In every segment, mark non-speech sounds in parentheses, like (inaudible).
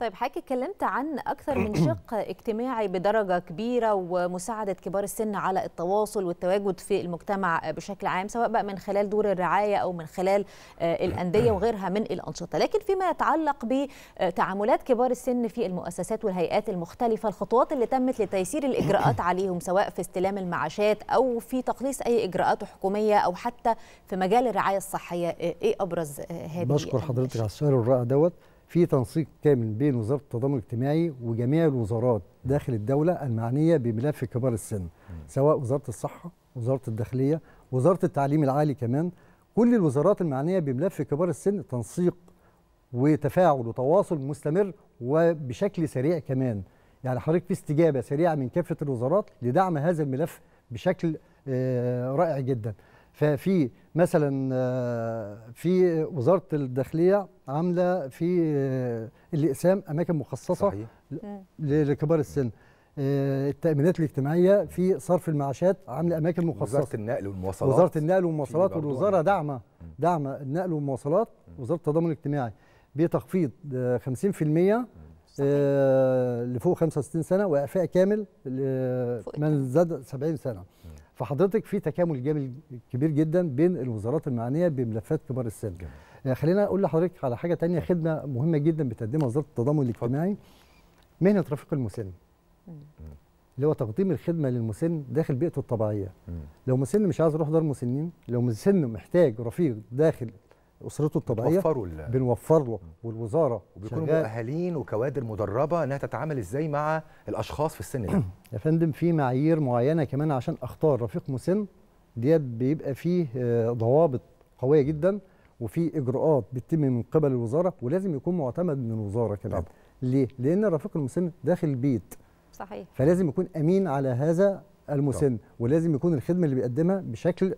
طيب حضرتك اتكلمت عن اكثر من (clears throat) شق اجتماعي بدرجه كبيره ومساعده كبار السن على التواصل والتواجد في المجتمع بشكل عام سواء بقى من خلال دور الرعايه او من خلال آه، الانديه (clears throat) وغيرها من الانشطه لكن فيما يتعلق بتعاملات كبار السن في المؤسسات والهيئات المختلفه الخطوات اللي تمت لتيسير الاجراءات (clears throat) عليهم سواء في استلام المعاشات او في تقليص اي اجراءات حكوميه او حتى في مجال الرعايه الصحيه آه، ايه ابرز آه، هذه بشكر حضرتك على السؤال الرائع دوت في تنسيق كامل بين وزاره التضامن الاجتماعي وجميع الوزارات داخل الدوله المعنيه بملف كبار السن سواء وزاره الصحه وزاره الداخليه وزاره التعليم العالي كمان كل الوزارات المعنيه بملف كبار السن تنسيق وتفاعل وتواصل مستمر وبشكل سريع كمان يعني حضرتك في استجابه سريعه من كافه الوزارات لدعم هذا الملف بشكل آه، رائع جدا ففي مثلا آه، في وزاره الداخليه عامله في آه، الاقسام اماكن مخصصه صحيح. لكبار السن آه، التامينات الاجتماعيه في صرف المعاشات عامله اماكن مخصصه وزاره النقل والمواصلات وزاره النقل والمواصلات والوزاره داعمه داعمه النقل والمواصلات وزاره التضامن الاجتماعي بتخفيض 50% آه لفوق 65 سنه واعفاء كامل لمن زاد 70 سنه فحضرتك في تكامل جامد كبير جدا بين الوزارات المعنيه بملفات كبار السن جميل. آه، خلينا اقول لحضرتك على حاجه ثانيه خدمه مهمه جدا بتقدمها وزاره التضامن الاجتماعي مهنه رفيق المسن اللي هو تقديم الخدمه للمسن داخل بيئته الطبيعيه لو مسن مش عايز يروح دار مسنين لو مسن محتاج رفيق داخل اسرته الطبيعيه ال... بنوفر له والوزاره وبيكونوا مؤهلين وكوادر مدربه انها تتعامل ازاي مع الاشخاص في السن ده (clears throat) يا فندم في معايير معينه كمان عشان اختار رفيق مسن ديت بيبقى فيه آه، ضوابط قويه جدا وفي اجراءات بتتم من قبل الوزاره ولازم يكون معتمد من الوزاره كمان طبعا. ليه لان الرفيق المسن داخل البيت صحيح فلازم يكون امين على هذا المسن طبعا. ولازم يكون الخدمه اللي بيقدمها بشكل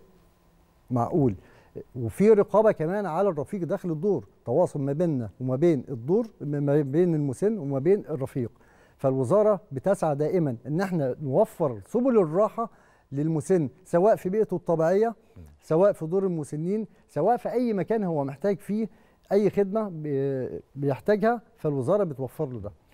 معقول وفي رقابه كمان على الرفيق داخل الدور تواصل ما بيننا وما بين الدور ما بين المسن وما بين الرفيق فالوزاره بتسعى دائما ان احنا نوفر سبل الراحه للمسن سواء في بيئته الطبيعيه سواء في دور المسنين سواء في اي مكان هو محتاج فيه اي خدمه بيحتاجها فالوزاره بتوفر له ده